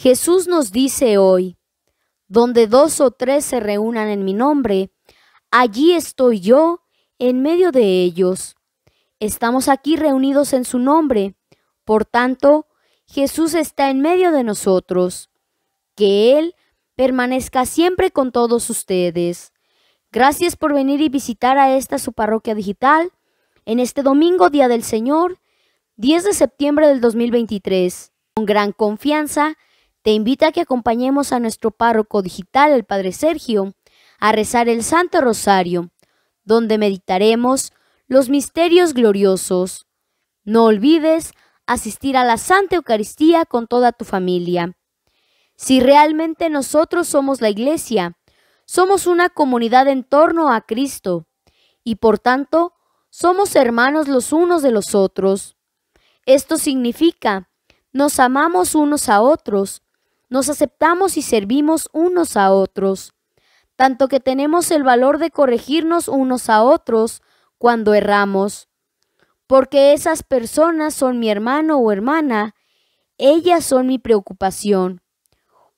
Jesús nos dice hoy, donde dos o tres se reúnan en mi nombre, allí estoy yo en medio de ellos. Estamos aquí reunidos en su nombre, por tanto, Jesús está en medio de nosotros. Que Él permanezca siempre con todos ustedes. Gracias por venir y visitar a esta su parroquia digital en este domingo, Día del Señor, 10 de septiembre del 2023. Con gran confianza, te invita a que acompañemos a nuestro párroco digital, el Padre Sergio, a rezar el Santo Rosario, donde meditaremos los misterios gloriosos. No olvides asistir a la Santa Eucaristía con toda tu familia. Si realmente nosotros somos la Iglesia, somos una comunidad en torno a Cristo y por tanto somos hermanos los unos de los otros. Esto significa, nos amamos unos a otros, nos aceptamos y servimos unos a otros, tanto que tenemos el valor de corregirnos unos a otros cuando erramos, porque esas personas son mi hermano o hermana, ellas son mi preocupación.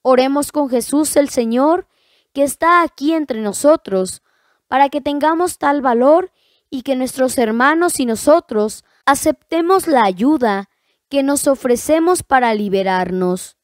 Oremos con Jesús el Señor, que está aquí entre nosotros, para que tengamos tal valor y que nuestros hermanos y nosotros aceptemos la ayuda que nos ofrecemos para liberarnos.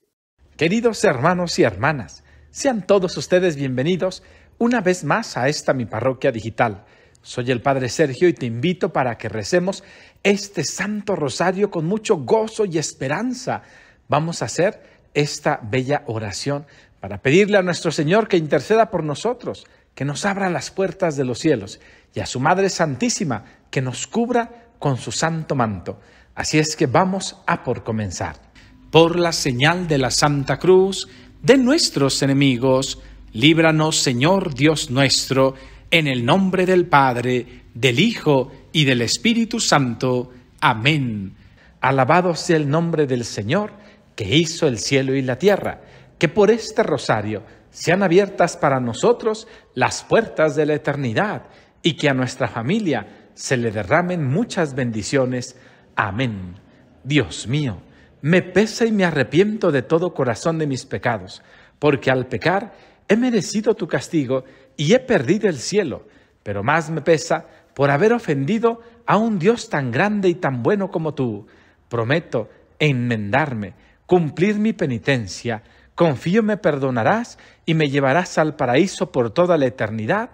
Queridos hermanos y hermanas, sean todos ustedes bienvenidos una vez más a esta mi parroquia digital. Soy el Padre Sergio y te invito para que recemos este Santo Rosario con mucho gozo y esperanza. Vamos a hacer esta bella oración para pedirle a nuestro Señor que interceda por nosotros, que nos abra las puertas de los cielos y a su Madre Santísima que nos cubra con su santo manto. Así es que vamos a por comenzar por la señal de la Santa Cruz, de nuestros enemigos, líbranos, Señor Dios nuestro, en el nombre del Padre, del Hijo y del Espíritu Santo. Amén. Alabado sea el nombre del Señor, que hizo el cielo y la tierra, que por este rosario sean abiertas para nosotros las puertas de la eternidad y que a nuestra familia se le derramen muchas bendiciones. Amén. Dios mío me pesa y me arrepiento de todo corazón de mis pecados, porque al pecar he merecido tu castigo y he perdido el cielo, pero más me pesa por haber ofendido a un Dios tan grande y tan bueno como tú. Prometo enmendarme, cumplir mi penitencia, confío me perdonarás y me llevarás al paraíso por toda la eternidad.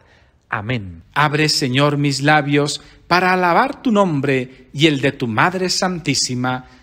Amén. Abre, Señor, mis labios para alabar tu nombre y el de tu Madre Santísima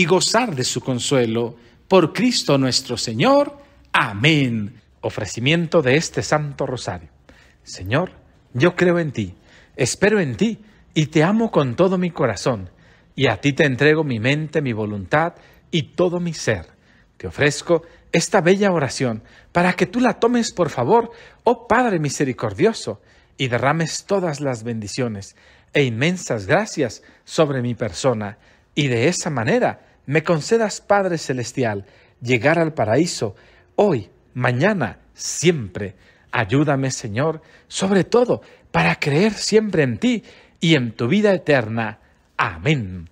y gozar de su consuelo. Por Cristo nuestro Señor. Amén. Ofrecimiento de este Santo Rosario. Señor, yo creo en ti, espero en ti y te amo con todo mi corazón. Y a ti te entrego mi mente, mi voluntad y todo mi ser. Te ofrezco esta bella oración para que tú la tomes por favor, oh Padre misericordioso, y derrames todas las bendiciones e inmensas gracias sobre mi persona, y de esa manera me concedas, Padre Celestial, llegar al paraíso hoy, mañana, siempre. Ayúdame, Señor, sobre todo para creer siempre en ti y en tu vida eterna. Amén.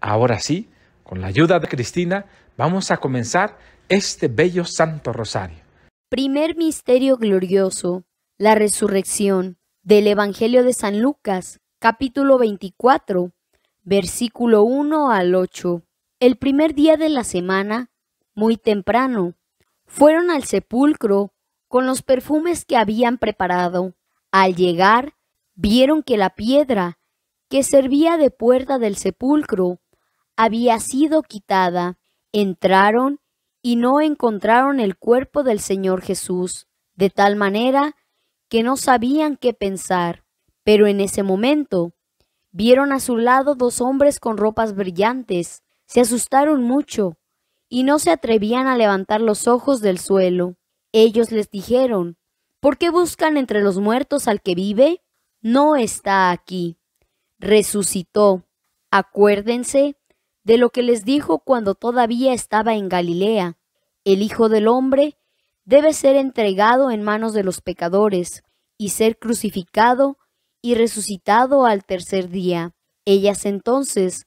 Ahora sí, con la ayuda de Cristina, vamos a comenzar este bello Santo Rosario. Primer Misterio Glorioso, la Resurrección, del Evangelio de San Lucas, capítulo 24, versículo 1 al 8. El primer día de la semana, muy temprano, fueron al sepulcro con los perfumes que habían preparado. Al llegar, vieron que la piedra que servía de puerta del sepulcro había sido quitada. Entraron y no encontraron el cuerpo del Señor Jesús, de tal manera que no sabían qué pensar. Pero en ese momento vieron a su lado dos hombres con ropas brillantes se asustaron mucho y no se atrevían a levantar los ojos del suelo. Ellos les dijeron, ¿por qué buscan entre los muertos al que vive? No está aquí. Resucitó. Acuérdense de lo que les dijo cuando todavía estaba en Galilea. El Hijo del Hombre debe ser entregado en manos de los pecadores y ser crucificado y resucitado al tercer día. Ellas entonces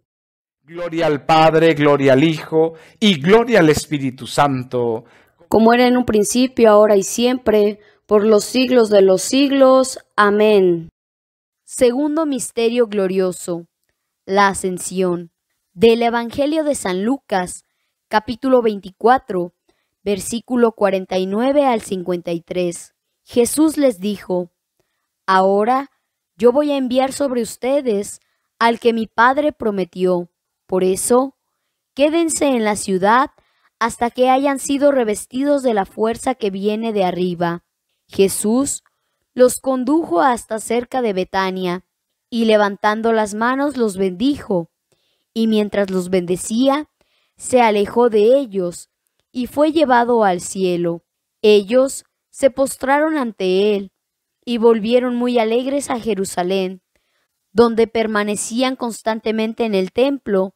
Gloria al Padre, gloria al Hijo y gloria al Espíritu Santo. Como era en un principio, ahora y siempre, por los siglos de los siglos. Amén. Segundo Misterio Glorioso. La Ascensión. Del Evangelio de San Lucas, capítulo 24, versículo 49 al 53. Jesús les dijo, Ahora yo voy a enviar sobre ustedes al que mi Padre prometió por eso, quédense en la ciudad hasta que hayan sido revestidos de la fuerza que viene de arriba. Jesús los condujo hasta cerca de Betania, y levantando las manos los bendijo, y mientras los bendecía, se alejó de ellos, y fue llevado al cielo. Ellos se postraron ante él, y volvieron muy alegres a Jerusalén, donde permanecían constantemente en el templo,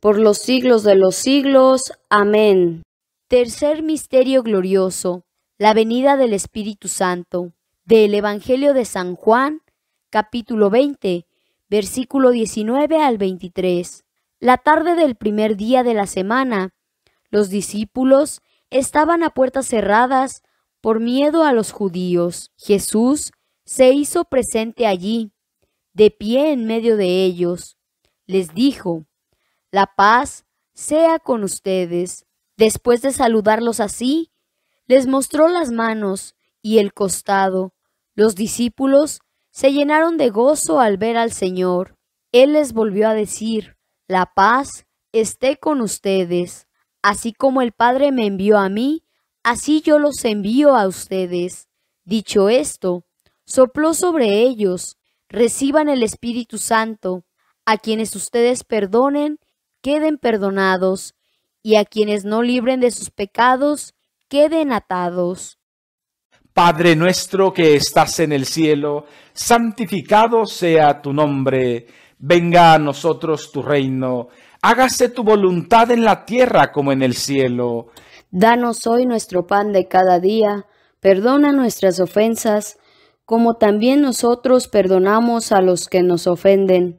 por los siglos de los siglos. Amén. Tercer Misterio Glorioso, la venida del Espíritu Santo, del Evangelio de San Juan, capítulo 20, versículo 19 al 23. La tarde del primer día de la semana, los discípulos estaban a puertas cerradas por miedo a los judíos. Jesús se hizo presente allí, de pie en medio de ellos. Les dijo, la paz sea con ustedes. Después de saludarlos así, les mostró las manos y el costado. Los discípulos se llenaron de gozo al ver al Señor. Él les volvió a decir, la paz esté con ustedes. Así como el Padre me envió a mí, así yo los envío a ustedes. Dicho esto, sopló sobre ellos, reciban el Espíritu Santo, a quienes ustedes perdonen queden perdonados, y a quienes no libren de sus pecados, queden atados. Padre nuestro que estás en el cielo, santificado sea tu nombre, venga a nosotros tu reino, hágase tu voluntad en la tierra como en el cielo. Danos hoy nuestro pan de cada día, perdona nuestras ofensas, como también nosotros perdonamos a los que nos ofenden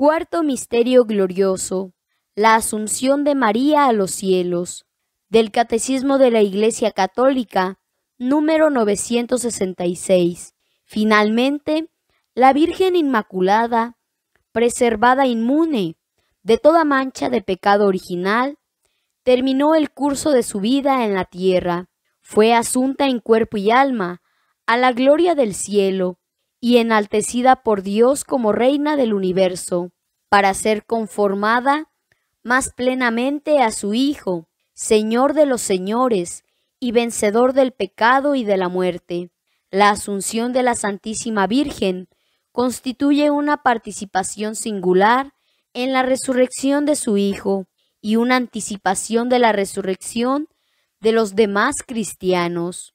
Cuarto Misterio Glorioso. La Asunción de María a los cielos. Del Catecismo de la Iglesia Católica, número 966. Finalmente, la Virgen Inmaculada, preservada inmune de toda mancha de pecado original, terminó el curso de su vida en la tierra. Fue asunta en cuerpo y alma a la gloria del cielo y enaltecida por Dios como reina del universo, para ser conformada más plenamente a su Hijo, Señor de los señores y vencedor del pecado y de la muerte. La asunción de la Santísima Virgen constituye una participación singular en la resurrección de su Hijo y una anticipación de la resurrección de los demás cristianos.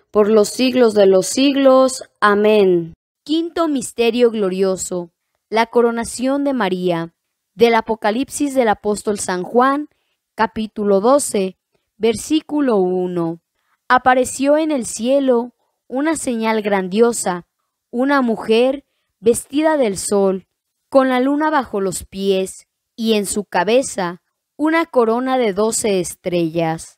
por los siglos de los siglos. Amén. Quinto Misterio Glorioso. La coronación de María. Del Apocalipsis del apóstol San Juan, capítulo 12, versículo 1. Apareció en el cielo una señal grandiosa, una mujer vestida del sol, con la luna bajo los pies y en su cabeza una corona de doce estrellas.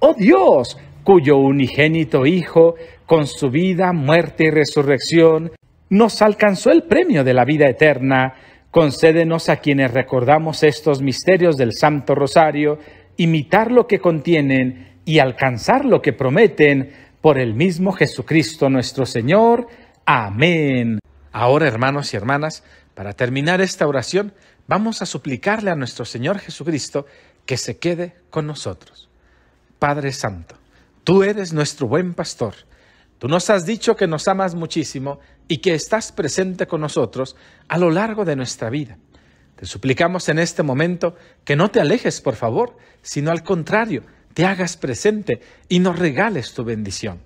oh Dios, cuyo unigénito Hijo, con su vida, muerte y resurrección, nos alcanzó el premio de la vida eterna, concédenos a quienes recordamos estos misterios del Santo Rosario, imitar lo que contienen y alcanzar lo que prometen por el mismo Jesucristo nuestro Señor. Amén. Ahora, hermanos y hermanas, para terminar esta oración, vamos a suplicarle a nuestro Señor Jesucristo que se quede con nosotros. Padre Santo, tú eres nuestro buen pastor. Tú nos has dicho que nos amas muchísimo y que estás presente con nosotros a lo largo de nuestra vida. Te suplicamos en este momento que no te alejes, por favor, sino al contrario, te hagas presente y nos regales tu bendición.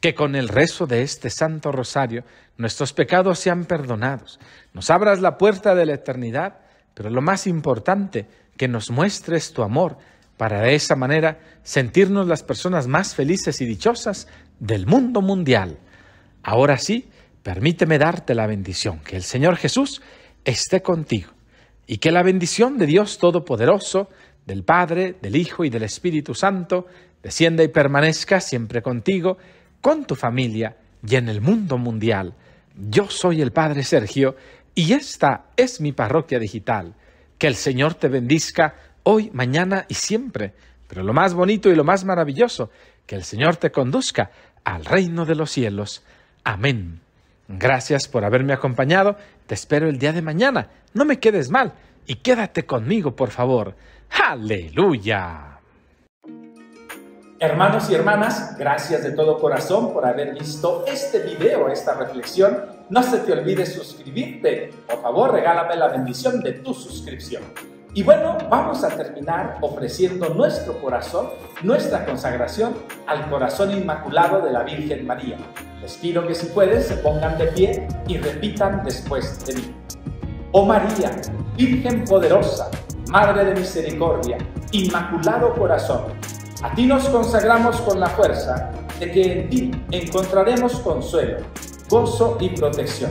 Que con el rezo de este Santo Rosario nuestros pecados sean perdonados, nos abras la puerta de la eternidad, pero lo más importante, que nos muestres tu amor para de esa manera sentirnos las personas más felices y dichosas del mundo mundial. Ahora sí, permíteme darte la bendición, que el Señor Jesús esté contigo y que la bendición de Dios Todopoderoso, del Padre, del Hijo y del Espíritu Santo, descienda y permanezca siempre contigo, con tu familia y en el mundo mundial. Yo soy el Padre Sergio y esta es mi parroquia digital. Que el Señor te bendiga hoy, mañana y siempre. Pero lo más bonito y lo más maravilloso, que el Señor te conduzca al reino de los cielos. Amén. Gracias por haberme acompañado. Te espero el día de mañana. No me quedes mal y quédate conmigo, por favor. Aleluya. Hermanos y hermanas, gracias de todo corazón por haber visto este video, esta reflexión. No se te olvide suscribirte. Por favor, regálame la bendición de tu suscripción. Y bueno, vamos a terminar ofreciendo nuestro corazón, nuestra consagración al corazón inmaculado de la Virgen María. Les pido que si pueden se pongan de pie y repitan después de mí. Oh María, Virgen poderosa, Madre de Misericordia, Inmaculado Corazón, a ti nos consagramos con la fuerza de que en ti encontraremos consuelo, gozo y protección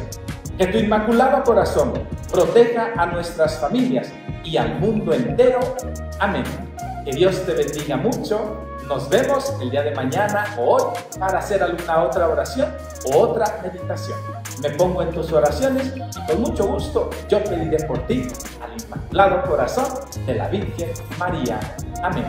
que tu inmaculado corazón proteja a nuestras familias y al mundo entero. Amén. Que Dios te bendiga mucho. Nos vemos el día de mañana o hoy para hacer alguna otra oración o otra meditación. Me pongo en tus oraciones y con mucho gusto yo pediré por ti al Inmaculado Corazón de la Virgen María. Amén.